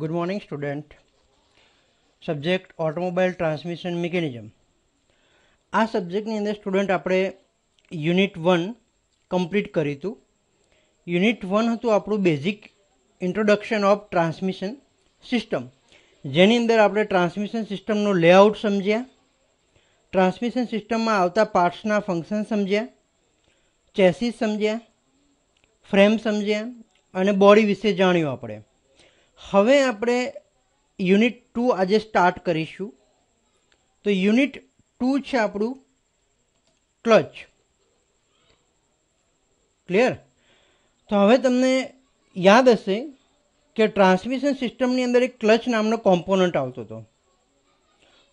good morning student subject automobile transmission mechanism આ સબ્જેક્ટની અંદર સ્ટુડન્ટ આપણે યુનિટ વન કમ્પ્લીટ કર્યું હતું યુનિટ વન હતું આપણું basic introduction of transmission system જેની અંદર આપણે ટ્રાન્સમિશન સિસ્ટમનું લેઆઉટ સમજ્યા ટ્રાન્સમિશન સિસ્ટમમાં આવતા પાર્ટ્સના ફંક્શન સમજ્યા ચેસીસ સમજ્યા ફ્રેમ સમજ્યા અને બોડી વિશે જાણ્યું આપણે હવે આપણે યુનિટ ટુ આજે સ્ટાર્ટ કરીશું તો યુનિટ ટુ છે આપણું ક્લચ ક્લિયર તો હવે તમને યાદ હશે કે ટ્રાન્સમિશન સિસ્ટમની અંદર એક ક્લચ નામનો કોમ્પોનન્ટ આવતો હતો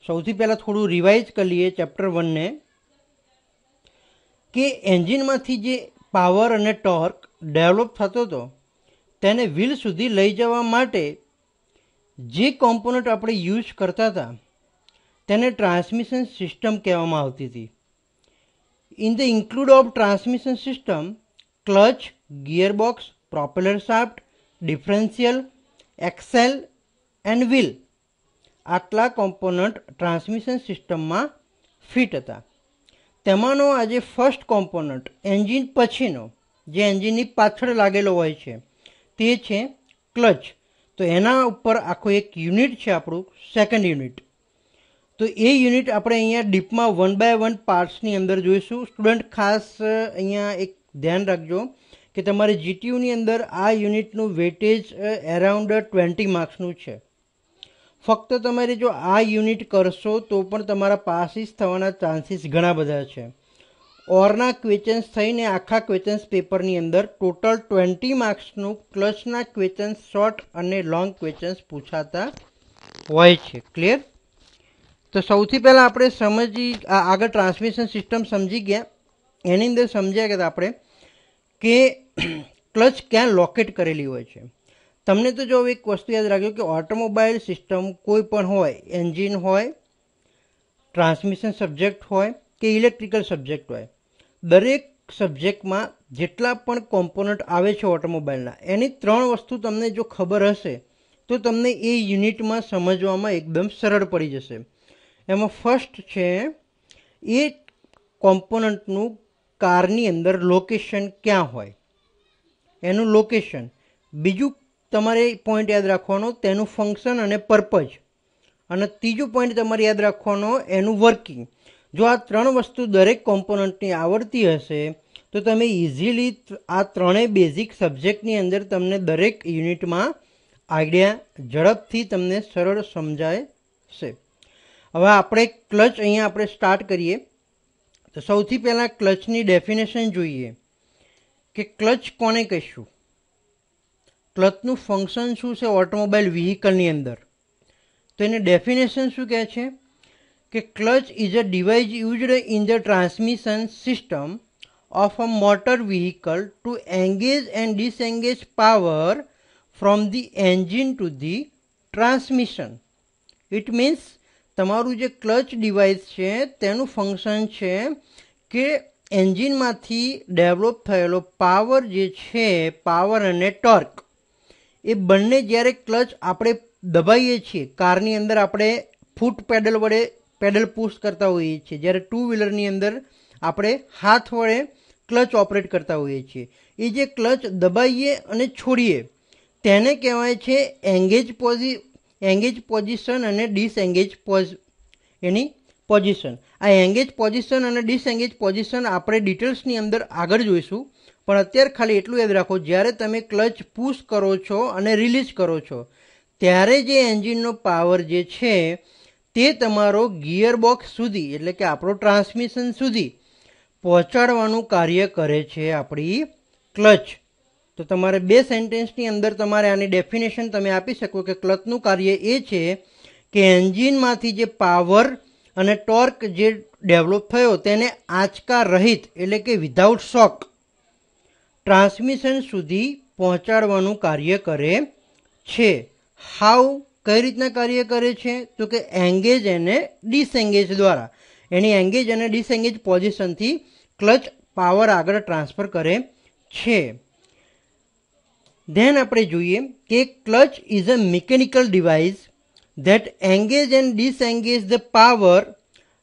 સૌથી પહેલાં થોડું રિવાઇઝ કરી લઈએ ચેપ્ટર વનને કે એન્જિનમાંથી જે પાવર અને ટોર્ક ડેવલપ થતો હતો તેને વ્હીલ સુધી લઈ જવા માટે જે કોમ્પોનન્ટ આપણે યુઝ કરતા હતા તેને ટ્રાન્સમિશન સિસ્ટમ કહેવામાં આવતી હતી in the include of transmission system clutch gearbox propeller shaft differential axle and wheel આટલા કોમ્પોનન્ટ ટ્રાન્સમિશન સિસ્ટમમાં ફિટ હતા તેમાંનો આજે ફર્સ્ટ કોમ્પોનન્ટ એન્જિન પછીનો જે એન્જિનની પાછળ લાગેલો હોય છે તે છે ક્લચ તો એના ઉપર આખું એક યુનિટ છે આપણું સેકન્ડ યુનિટ તો એ યુનિટ આપણે અહીંયા ડીપમાં વન બાય વન પાર્ટ્સની અંદર જોઈશું સ્ટુડન્ટ ખાસ અહીંયા એક ધ્યાન રાખજો કે તમારે જીટીયુની અંદર આ યુનિટનું વેટેજ એરાઉન્ડ ટ્વેન્ટી માર્ક્સનું છે ફક્ત તમારે જો આ યુનિટ કરશો તો પણ તમારા પાસીસ થવાના ચાન્સીસ ઘણા બધા છે ઓરના ક્વેચન્સ થઈને આખા ક્વેચન્સ પેપરની અંદર ટોટલ ટ્વેન્ટી માર્ક્સનું ક્લચના ક્વેચન્સ શોર્ટ અને લોંગ ક્વેચન્સ પૂછાતા હોય છે ક્લિયર તો સૌથી પહેલાં આપણે સમજી આગળ ટ્રાન્સમિશન સિસ્ટમ સમજી ગયા એની અંદર સમજ્યા કે આપણે કે ક્લચ ક્યાં લોકેટ કરેલી હોય છે તમને તો જો એક વસ્તુ યાદ રાખજો કે ઓટોમોબાઈલ સિસ્ટમ કોઈ પણ હોય એન્જિન હોય ટ્રાન્સમિશન સબ્જેક્ટ હોય કે ઇલેક્ટ્રિકલ સબ્જેક્ટ હોય દરેક સબ્જેક્ટમાં જેટલા પણ કોમ્પોનન્ટ આવે છે ઓટોમોબાઈલના એની ત્રણ વસ્તુ તમને જો ખબર હશે તો તમને એ યુનિટમાં સમજવામાં એકદમ સરળ પડી જશે એમાં ફર્સ્ટ છે એ કોમ્પોનન્ટનું કારની અંદર લોકેશન ક્યાં હોય એનું લોકેશન બીજું તમારે પોઈન્ટ યાદ રાખવાનો તેનું ફંક્શન અને પર્પઝ અને ત્રીજું પોઈન્ટ તમારે યાદ રાખવાનો એનું વર્કિંગ જો આ ત્રણ વસ્તુ દરેક કોમ્પોનન્ટની આવડતી હશે તો તમે ઇઝીલી આ ત્રણેય બેઝિક સબ્જેક્ટની અંદર તમને દરેક યુનિટમાં આઈડિયા ઝડપથી તમને સરળ સમજાય છે હવે આપણે ક્લચ અહીંયા આપણે સ્ટાર્ટ કરીએ તો સૌથી પહેલાં ક્લચની ડેફિનેશન જોઈએ કે ક્લચ કોને કહીશું ક્લચનું ફંક્શન શું છે ઓટોમોબાઈલ વ્હીકલની અંદર તો એને ડેફિનેશન શું કહે છે કે clutch is a device used in the transmission system of a motor vehicle to engage and disengage power from the engine to the transmission it means તમારું જે ક્લચ ડિવાઇસ છે તેનું ફંક્શન છે કે એન્જિનમાંથી ડેવલપ થયેલો પાવર જે છે power અને ટર્ક એ બંને જ્યારે ક્લચ આપણે દબાઈએ છીએ કારની અંદર આપણે ફૂટ પેડલ વડે પેડલ પુશ કરતા હોઈએ છીએ જ્યારે ટુ વ્હીલરની અંદર આપણે હાથ વડે ક્લચ ઓપરેટ કરતા હોઈએ છીએ એ જે ક્લચ દબાઈએ અને છોડીએ તેને કહેવાય છે એંગેજ પોઝી એંગેજ પોઝિશન અને ડિસએંગેજ પોઝ એની પોઝિશન આ એંગેજ પોઝિશન અને ડિસએંગેજ પોઝિશન આપણે ડિટેલ્સની અંદર આગળ જોઈશું પણ અત્યારે ખાલી એટલું યાદ રાખો જ્યારે તમે ક્લચ પુશ કરો છો અને રિલીઝ કરો છો ત્યારે જે એન્જિનનો પાવર જે છે તે તમારો ગિયરબોક્સ સુધી એટલે કે આપણો ટ્રાન્સમિશન સુધી પહોંચાડવાનું કાર્ય કરે છે આપણી ક્લચ તો તમારે બે સેન્ટેન્સની અંદર તમારે આની ડેફિનેશન તમે આપી શકો કે ક્લચનું કાર્ય એ છે કે એન્જિનમાંથી જે પાવર અને ટોર્ક જે ડેવલપ થયો તેને આંચકા રહિત એટલે કે વિધાઉટ શોક ટ્રાન્સમિશન સુધી પહોંચાડવાનું કાર્ય કરે છે હાઉ કઈ રીતના કાર્ય કરે છે તો કે એંગેજ અને ડિસએંગેજ દ્વારા એની એંગેજ અને ડિસએંગેજ પોઝિશનથી ક્લચ પાવર આગળ ટ્રાન્સફર કરે છે ધેન આપણે જોઈએ કે clutch is a mechanical device that engage and disengage the power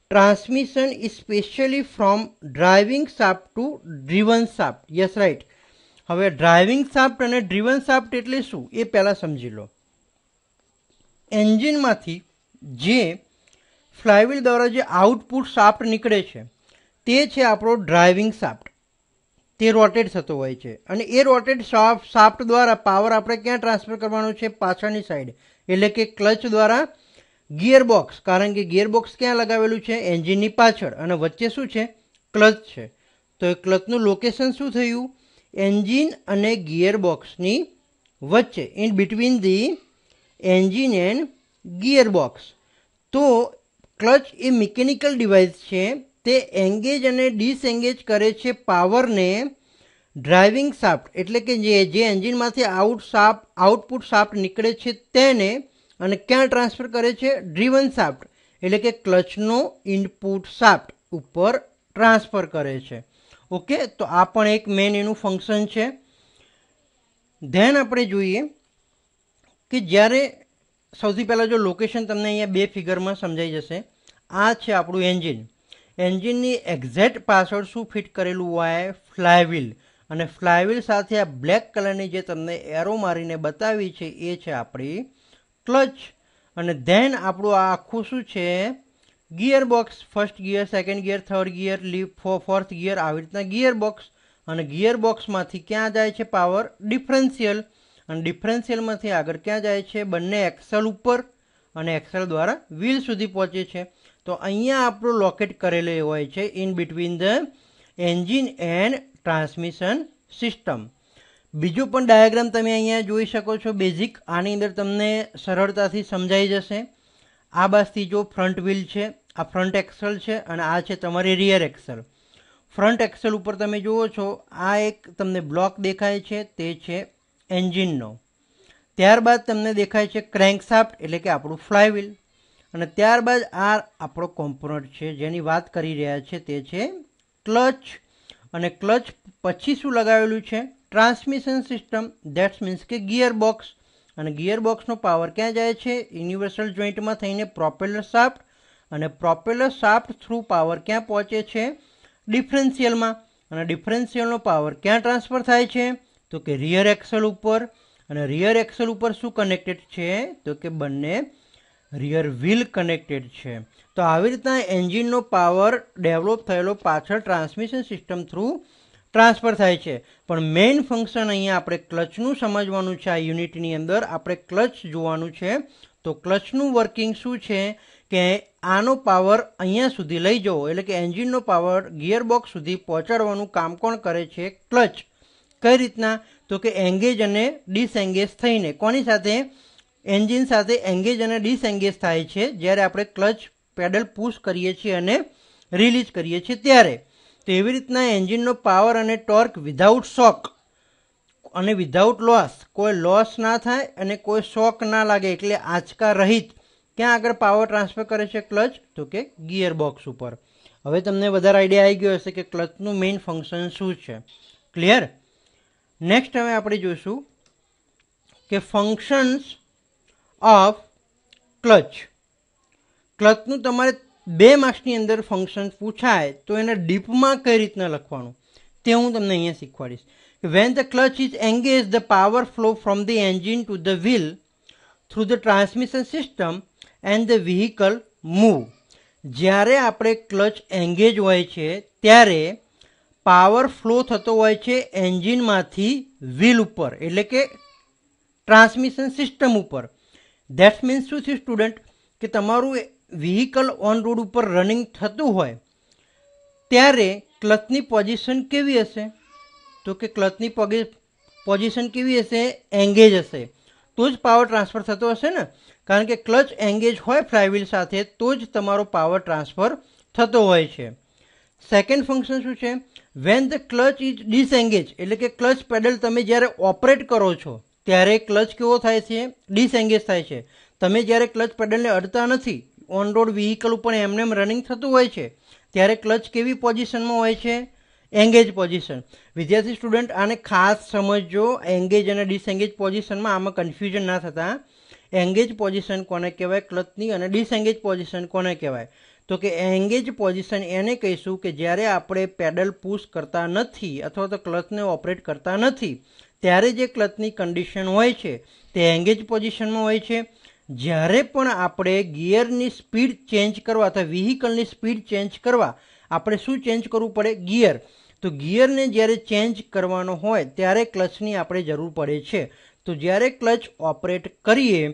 transmission is specially from driving shaft to driven shaft yes right હવે ડ્રાઇવિંગ સાફ્ટ અને ડ્રીવન સાફ્ટ એટલે શું એ પહેલાં સમજી લો એન્જિનમાંથી જે ફ્લાયવ્હીલ દ્વારા જે આઉટપુટ સાફ્ટ નીકળે છે તે છે આપણો ડ્રાઇવિંગ સાફ્ટ તે રોટેટ થતો હોય છે અને એ રોટેટ સાફ સાફ્ટ દ્વારા પાવર આપણે ક્યાં ટ્રાન્સફર કરવાનો છે પાછળની સાઈડ એટલે કે ક્લચ દ્વારા ગિયરબોક્સ કારણ કે ગિયરબોક્સ ક્યાં લગાવેલું છે એન્જિનની પાછળ અને વચ્ચે શું છે ક્લચ છે તો એ ક્લચનું લોકેશન શું થયું એન્જિન અને ગિયરબોક્સની વચ્ચે in between the engine and gearbox તો ક્લચ એ મિકેનિકલ ડિવાઇસ છે તે એન્ગેજ અને ડિસએન્ગેજ કરે છે પાવરને ડ્રાઇવિંગ સાફ્ટ એટલે કે જે જે એન્જિનમાંથી આઉટ સાફ આઉટપુટ સાફ્ટ નીકળે છે તેને અને ક્યાં ટ્રાન્સફર કરે છે ડ્રીવન સાફ્ટ એટલે કે ક્લચનો ઇનપુટ સાફ્ટ ઉપર ટ્રાન્સફર કરે છે ઓકે તો આ પણ એક મેન એનું ફંક્શન છે ધેન આપણે જોઈએ કે જ્યારે સૌથી પહેલાં જો લોકેશન તમને અહીંયા બે ફિગરમાં સમજાઈ જશે આ છે આપણું એન્જિન એન્જિનની એક્ઝેક્ટ પાછળ શું ફિટ કરેલું હોય ફ્લાયવ્હીલ અને ફ્લાયવ્હીલ સાથે આ બ્લેક કલરની જે તમને એરો મારીને બતાવી છે એ છે આપણી ક્લચ અને ધેન આપણું આ આખું શું છે gear box first gear second gear third gear લીફ ફોર્થ ગિયર આવી રીતના ગિયર બોક્સ અને ગિયર બોક્સમાંથી ક્યાં જાય છે પાવર ડિફરન્સિયલ અને ડિફરન્શિયલમાંથી આગળ ક્યાં જાય છે બંને એક્સેલ ઉપર અને એક્સેલ દ્વારા વ્હીલ સુધી પહોંચે છે તો અહીંયા આપણું લોકેટ કરેલું હોય છે in between the engine and transmission system બીજું પણ ડાયાગ્રામ તમે અહીંયા જોઈ શકો છો બેઝિક આની અંદર તમને સરળતાથી સમજાઈ જશે આ બાજથી જો ફ્રન્ટ વ્હીલ છે આ ફ્રન્ટ એક્સેલ છે અને આ છે તમારી રિયર એક્સેલ ફ્રન્ટ એક્સેલ ઉપર તમે જુઓ છો આ એક તમને બ્લોક દેખાય છે તે છે એન્જિનનો ત્યારબાદ તમને દેખાય છે ક્રેન્કશાફ્ટ એટલે કે આપણું ફ્લાયવ્હીલ અને ત્યારબાદ આ આપણો કોમ્પોનન્ટ છે જેની વાત કરી રહ્યા છે તે છે ક્લચ અને ક્લચ પછી શું લગાવેલું છે ટ્રાન્સમિશન સિસ્ટમ ધેટ્સ મીન્સ કે ગિયર બોક્સ અને ગિયર બોક્સનો પાવર ક્યાં જાય છે યુનિવર્સલ જોઈન્ટમાં થઈને પ્રોપેલર શાફ્ટ અને પ્રોપેલર શાફ્ટ થ્રુ પાવર ક્યાં પહોંચે છે ડિફરન્સિયલમાં અને ડિફરન્સિયલનો પાવર ક્યાં ટ્રાન્સફર થાય છે તો કે રિયર એક્સલ ઉપર અને રિયર એક્સલ ઉપર શું કનેક્ટેડ છે તો કે બંને રિયર વ્હીલ કનેક્ટેડ છે તો આવી રીતના એન્જિનનો પાવર ડેવલપ થયેલો પાછળ ટ્રાન્સમિશન સિસ્ટમ થ્રુ ટ્રાન્સફર થાય છે પણ મેઇન ફંક્શન અહીંયા આપણે ક્લચનું સમજવાનું છે આ યુનિટની અંદર આપણે ક્લચ જોવાનું છે તો ક્લચનું વર્કિંગ શું છે કે આનો પાવર અહીંયા સુધી લઈ જવો એટલે કે એન્જિનનો પાવર ગિયરબોક્સ સુધી પહોંચાડવાનું કામ કોણ કરે છે ક્લચ કઈ રીતના તો કે એંગેજ અને ડિસએંગેજ થઈને કોની સાથે એન્જિન સાથે એન્ગેજ અને ડિસએંગેજ થાય છે જ્યારે આપણે ક્લચ પેડલ પુશ કરીએ છીએ અને રિલીઝ કરીએ છીએ ત્યારે તો એવી રીતના એન્જિનનો પાવર અને ટોર્ક વિધાઉટ શોક અને વિધાઉટ લોસ કોઈ લોસ ના થાય અને કોઈ શોક ના લાગે એટલે આંચકા રહિત ક્યાં આગળ પાવર ટ્રાન્સફર કરે છે ક્લચ તો કે ગિયર બોક્સ ઉપર હવે તમને વધારે આઈડિયા આવી ગયો હશે કે ક્લચનું મેઇન ફંક્શન શું છે ક્લિયર નેક્સ્ટ હવે આપણે જોઈશું કે ફંક્શન્સ ઓફ ક્લચ ક્લચનું તમારે બે માર્ક્સની અંદર ફંક્શન પૂછાય તો એને ડીપમાં કઈ રીતના લખવાનું તે હું તમને અહીંયા શીખવાડીશ when the clutch is engage the power flow from the engine to the wheel through the transmission system and the vehicle move જ્યારે આપણે ક્લચ એન્ગેજ હોય છે ત્યારે પાવર ફ્લો થતો હોય છે એન્જિનમાંથી વ્હીલ ઉપર એટલે કે ટ્રાન્સમિશન સિસ્ટમ ઉપર ધેટ્સ મીન્સ શું છે સ્ટુડન્ટ કે તમારું વ્હીકલ ઓન રોડ ઉપર રનિંગ થતું હોય ત્યારે ક્લચની પોઝિશન કેવી હશે તો કે ક્લચની પોઝિશન કેવી હશે એંગેજ હશે તો જ પાવર ટ્રાન્સફર થતો હશે ને કારણ કે ક્લચ એંગેજ હોય ફ્લાયવ્હીલ સાથે તો જ તમારો પાવર ટ્રાન્સફર થતો હોય છે સેકન્ડ ફંક્શન શું છે when the clutch is disengage એટલે કે ક્લચ પેડલ તમે જ્યારે ઓપરેટ કરો છો ત્યારે ક્લચ કેવો થાય છે ડિસએંગેજ થાય છે તમે જ્યારે ક્લચ પેડલને અડતા નથી ઓન રોડ વ્હીકલ ઉપર એમ રનિંગ થતું હોય છે ત્યારે ક્લચ કેવી પોઝિશનમાં હોય છે એંગેજ પોઝિશન વિદ્યાર્થી સ્ટુડન્ટ આને ખાસ સમજજો એંગેજ અને ડિસએંગેજ પોઝિશનમાં આમાં કન્ફ્યુઝન ના થતા એંગેજ પોઝિશન કોને કહેવાય ક્લચની અને ડિસએંગેજ પોઝિશન કોને કહેવાય તો કે એંગેજ પોઝિશન એને કહીશું કે જ્યારે આપણે પેડલ પુશ કરતા નથી અથવા તો ક્લચને ઓપરેટ કરતા નથી ત્યારે જે ક્લચની કન્ડિશન હોય છે તે એંગેજ પોઝિશનમાં હોય છે જ્યારે પણ આપણે ગિયરની સ્પીડ ચેન્જ કરવા અથવા વ્હીકલની સ્પીડ ચેન્જ કરવા આપણે શું ચેન્જ કરવું પડે ગિયર તો ગિયરને જ્યારે ચેન્જ કરવાનો હોય ત્યારે ક્લચની આપણે જરૂર પડે છે તો જ્યારે ક્લચ ઓપરેટ કરીએ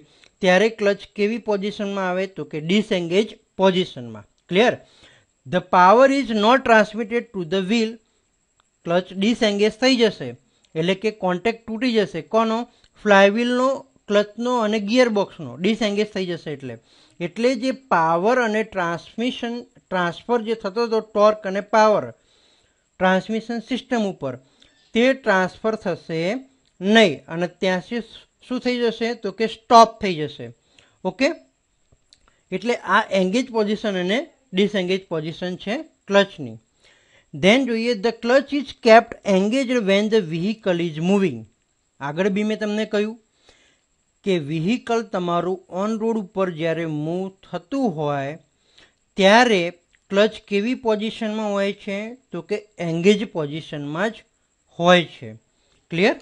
ત્યારે ક્લચ કેવી પોઝિશનમાં આવે તો કે ડિસએંગેજ પોઝિશનમાં clear the power is not transmitted to the wheel clutch disengage થઈ જશે એટલે કે કોન્ટેક્ટ તૂટી જશે કોનો ફ્લાયવ્હીલનો ક્લચનો અને ગિયરબોક્સનો ડિસએંગેજ થઈ જશે એટલે એટલે જે પાવર અને ટ્રાન્સમિશન ટ્રાન્સફર જે થતો હતો ટોર્ક અને પાવર ટ્રાન્સમિશન સિસ્ટમ ઉપર તે ટ્રાન્સફર થશે નહીં અને ત્યાંથી શું થઈ જશે તો કે સ્ટોપ થઈ જશે ઓકે એટલે આ એંગેજ પોઝિશન અને ડિસએંગેજ પોઝિશન છે ક્લચની ધેન જોઈએ the clutch is kept engage when the vehicle is moving આગળ બી મેં તમને કહ્યું કે વ્હીકલ તમારું ઓન રોડ ઉપર જ્યારે મૂવ થતું હોય ત્યારે ક્લચ કેવી પોઝિશનમાં હોય છે તો કે એંગેજ પોઝિશનમાં જ હોય છે clear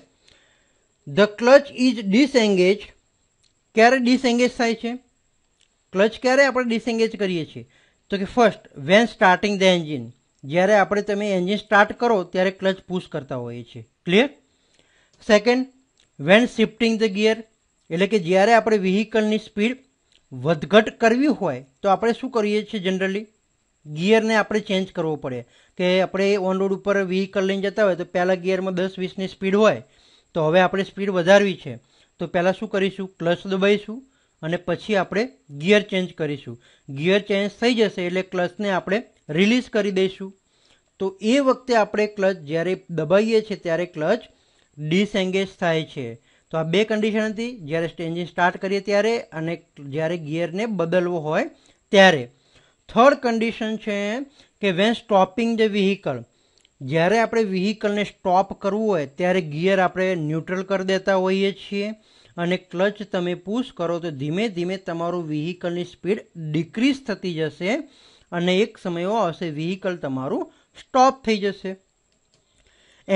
the clutch is disengage ક્યારે ડિસએંગેજ થાય છે ક્લચ ક્યારે આપણે ડિસએંગેજ કરીએ છીએ તો કે first when starting the engine જ્યારે આપણે તમે એન્જિન સ્ટાર્ટ કરો ત્યારે ક્લચ પુશ કરતા હોઈએ છીએ clear second when shifting the gear એટલે કે જ્યારે આપણે વ્હીકલની સ્પીડ વધઘટ કરવી હોય તો આપણે શું કરીએ છીએ જનરલી ગિયરને આપણે ચેન્જ કરવો પડે કે આપણે ઓન રોડ ઉપર વ્હીકલ લઈને જતા હોય તો પહેલાં ગિયરમાં દસ વીસની સ્પીડ હોય તો હવે આપણે સ્પીડ વધારવી છે તો પહેલાં શું કરીશું ક્લચ દબાઈશું અને પછી આપણે ગિયર ચેન્જ કરીશું ગિયર ચેન્જ થઈ જશે એટલે ક્લચને આપણે રિલીઝ કરી દઈશું તો એ વખતે આપણે ક્લચ જ્યારે દબાઈએ છીએ ત્યારે ક્લચ ડિસએંગેજ થાય છે તો આ બે કન્ડિશન હતી જ્યારે એન્જિન સ્ટાર્ટ કરીએ ત્યારે અને જ્યારે ગિયરને બદલવો હોય ત્યારે થર્ડ કન્ડિશન છે કે વેન સ્ટોપિંગ ધ વ્હીકલ જ્યારે આપણે વિહિકલને સ્ટોપ કરવું હોય ત્યારે ગિયર આપણે ન્યુટ્રલ કરી દેતા હોઈએ છીએ અને ક્લચ તમે પુશ કરો તો ધીમે ધીમે તમારું વ્હીકલની સ્પીડ ડિક્રીઝ થતી જશે અને એક સમય આવશે વ્હીકલ તમારું સ્ટોપ થઈ જશે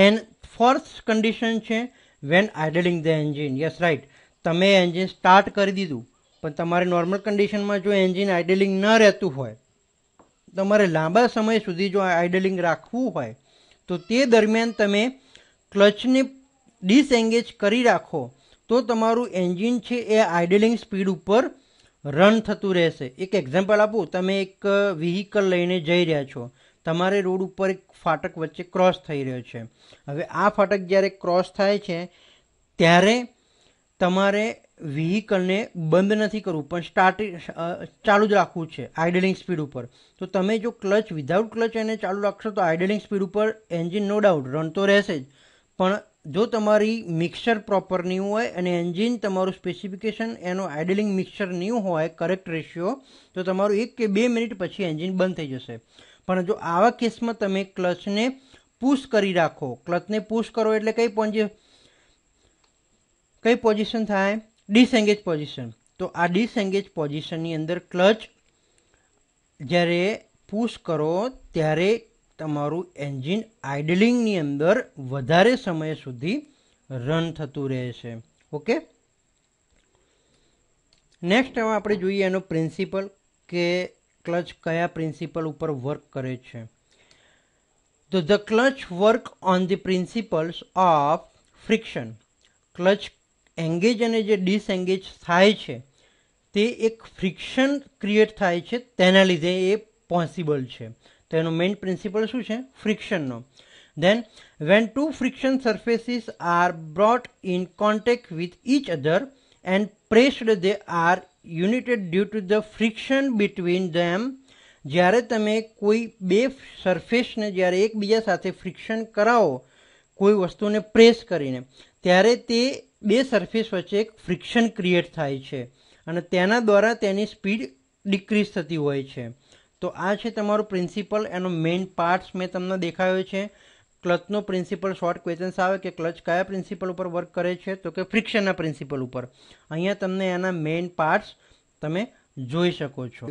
એન્ડ ફર્સ્ટ કન્ડિશન છે when idling the engine yes right તમે એન્જિન સ્ટાર્ટ કરી દીધું પણ તમારે નોર્મલ કન્ડિશનમાં જો એન્જિન આઇડલિંગ ન રહેતું હોય તમારે લાંબા સમય સુધી જો આઇડલિંગ રાખવું હોય તો તે દરમિયાન તમે ક્લચને ડિસએંગેજ કરી રાખો તો તમારું એન્જિન છે એ આઇડલિંગ સ્પીડ ઉપર રન થતું રહેશે એક એક્ઝામ્પલ આપું તમે એક વ્હીકલ લઈને જઈ રહ્યા છો તમારે રોડ ઉપર એક ફાટક વચ્ચે ક્રોસ થઈ રહ્યો છે હવે આ ફાટક જ્યારે ક્રોસ થાય છે ત્યારે તમારે વ્હીકલને બંધ નથી કરવું પણ સ્ટાર્ટ ચાલુ જ રાખવું છે આઇડલિંગ સ્પીડ ઉપર તો તમે જો ક્લચ વિધાઉટ ક્લચ એને ચાલુ રાખશો તો આઇડલિંગ સ્પીડ ઉપર એન્જિન નો ડાઉટ રન તો રહેશે જ પણ જો તમારી મિક્સર પ્રોપર નહીં હોય અને એન્જિન તમારું સ્પેસિફિકેશન એનું આઇડલિંગ મિક્સર નહીં હોય કરેક્ટ રેશિયો તો તમારું એક કે બે મિનિટ પછી એન્જિન બંધ થઈ જશે પણ જો આવા કેસમાં તમે ક્લચને પુશ કરી રાખો ક્લચને પુશ કરો એટલે કઈ પહોંચે કઈ પોઝિશન થાય ડિસએંગેજ પોઝિશન તો આ ડિસએંગેજ પોઝિશનની અંદર ક્લચ જ્યારે પુશ કરો ત્યારે તમારું એન્જિન આઇડલિંગની અંદર વધારે સમય સુધી રન થતું રહેશે ઓકે નેક્સ્ટ હવે આપણે જોઈએ એનો પ્રિન્સિપલ કે ક્લચ કયા પ્રિન્સિપલ ઉપર વર્ક કરે છે તો the clutch work on the principles of friction clutch engage અને જે ડિસએંગેજ થાય છે તે એક ફ્રિક્શન ક્રિએટ થાય છે તેના લીધે એ પોસિબલ છે તો એનો મેઇન પ્રિન્સિપલ શું છે ફ્રિક્શનનો then when two friction surfaces are brought in contact with each other and pressed they are united due to the friction between them જ્યારે તમે કોઈ બે સરફેસને જ્યારે એકબીજા સાથે ફ્રિક્શન કરાવો કોઈ વસ્તુને પ્રેસ કરીને ત્યારે તે બે સરફેસ વચ્ચે એક ફ્રિક્શન ક્રિએટ થાય છે અને તેના દ્વારા તેની સ્પીડ ડિક્રીઝ થતી હોય છે તો આ છે તમારો પ્રિન્સિપલ એનો મેઇન પાર્ટ્સ મેં તમને દેખાયો છે ક્લચનો પ્રિન્સિપલ શોર્ટ ક્વેશ્ચન્સ આવે કે ક્લચ કયા પ્રિન્સિપલ ઉપર વર્ક કરે છે તો કે ફ્રિક્શનના પ્રિન્સિપલ ઉપર અહીંયા તમને એના મેઇન પાર્ટ્સ તમે જોઈ શકો છો